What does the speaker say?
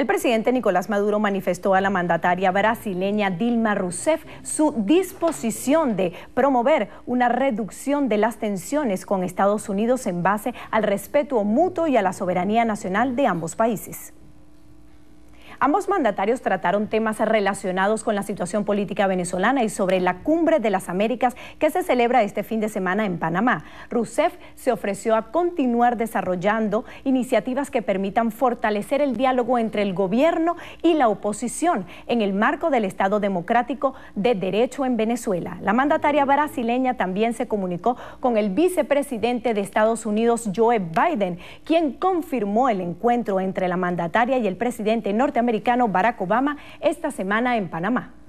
El presidente Nicolás Maduro manifestó a la mandataria brasileña Dilma Rousseff su disposición de promover una reducción de las tensiones con Estados Unidos en base al respeto mutuo y a la soberanía nacional de ambos países. Ambos mandatarios trataron temas relacionados con la situación política venezolana y sobre la Cumbre de las Américas que se celebra este fin de semana en Panamá. Rousseff se ofreció a continuar desarrollando iniciativas que permitan fortalecer el diálogo entre el gobierno y la oposición en el marco del Estado democrático de derecho en Venezuela. La mandataria brasileña también se comunicó con el vicepresidente de Estados Unidos, Joe Biden, quien confirmó el encuentro entre la mandataria y el presidente norteamericano americano Barack Obama esta semana en Panamá.